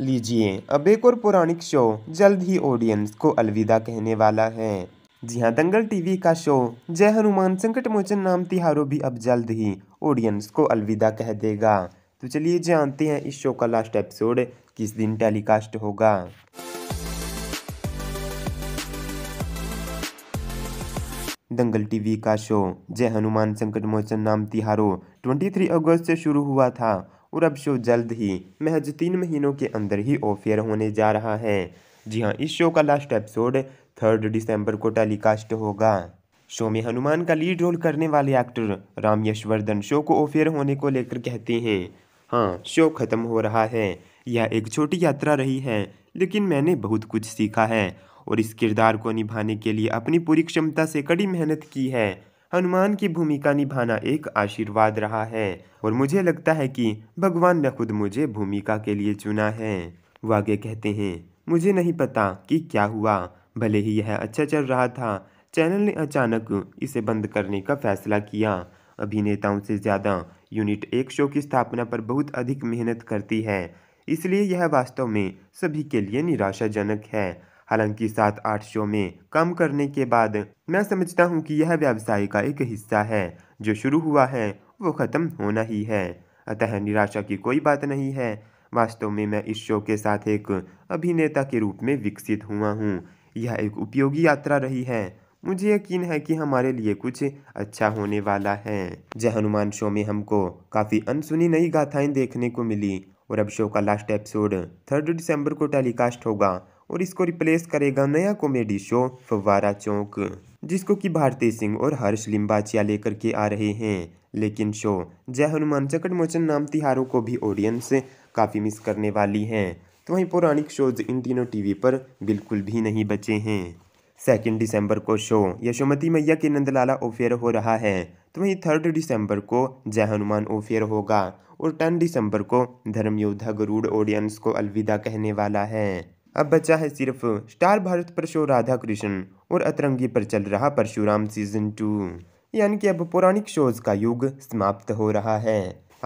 लीजिए अब एक और पौराणिक शो जल्द ही ऑडियंस को अलविदा कहने वाला है जी हाँ दंगल टीवी का शो जय हनुमान संकट मोचन नाम तिहारो भी अब जल्द ही ऑडियंस को अलविदा कह देगा तो चलिए जानते हैं इस शो का लास्ट एपिसोड किस दिन टेलीकास्ट होगा दंगल टीवी का शो जय हनुमान संकट मोचन नाम तिहारो 23 अगस्त से शुरू हुआ था और अब शो जल्द ही महज तीन महीनों के अंदर ही ऑफेयर होने जा रहा है जी हाँ इस शो का लास्ट एपिसोड थर्ड दिसंबर को टेलीकास्ट होगा शो में हनुमान का लीड रोल करने वाले एक्टर राम यशवर्धन शो को ऑफेयर होने को लेकर कहते हैं हाँ शो खत्म हो रहा है यह एक छोटी यात्रा रही है लेकिन मैंने बहुत कुछ सीखा है और इस किरदार को निभाने के लिए अपनी पूरी क्षमता से कड़ी मेहनत की है हनुमान की भूमिका निभाना एक आशीर्वाद रहा है और मुझे लगता है कि भगवान ने खुद मुझे भूमिका के लिए चुना है वो आगे कहते हैं मुझे नहीं पता कि क्या हुआ भले ही यह अच्छा चल रहा था चैनल ने अचानक इसे बंद करने का फैसला किया अभिनेताओं से ज़्यादा यूनिट एक शो की स्थापना पर बहुत अधिक मेहनत करती है इसलिए यह वास्तव में सभी के लिए निराशाजनक है हालांकि सात आठ शो में काम करने के बाद मैं समझता हूँ कि यह व्यवसाय का एक हिस्सा है जो शुरू हुआ है वो ख़त्म होना ही है अतः निराशा की कोई बात नहीं है वास्तव में मैं इस शो के साथ एक अभिनेता के रूप में विकसित हुआ हूँ यह एक उपयोगी यात्रा रही है मुझे यकीन है कि हमारे लिए कुछ अच्छा होने वाला है जय हनुमान शो में हमको काफ़ी अनसुनी नई गाथाएं देखने को मिली और अब शो का लास्ट एपिसोड थर्ड दिसंबर को टेलीकास्ट होगा और इसको रिप्लेस करेगा नया कॉमेडी शो फवारा चौक जिसको कि भारती सिंह और हर्ष लिम्बाचिया लेकर के आ रहे हैं लेकिन शो जय हनुमान चकट मोचन नाम तिहारों को भी ऑडियंस काफ़ी मिस करने वाली है तो वहीं पौराणिक शोज इन तीनों टीवी पर बिल्कुल भी नहीं बचे हैं सेकेंड दिसंबर को शो यशोमती मैया के नंदलाला ओफेयर हो रहा है तो वहीं थर्ड दिसंबर को जय हनुमान ओफेयर होगा और टेन दिसंबर को धर्मयोद्धा गरुड़ ऑडियंस को अलविदा कहने वाला है अब बचा है सिर्फ स्टार भारत पर शो राधा कृष्ण और अतरंगी पर चल रहा परशुराम सीजन टू यानी कि अब पौराणिक शोज का युग समाप्त हो रहा है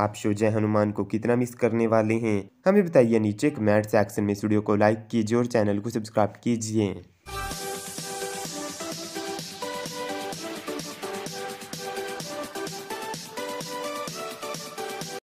आप शो जय हनुमान को कितना मिस करने वाले हैं हमें बताइए नीचे कमेंट सेक्शन में स्टूडियो को लाइक कीजिए और चैनल को सब्सक्राइब कीजिए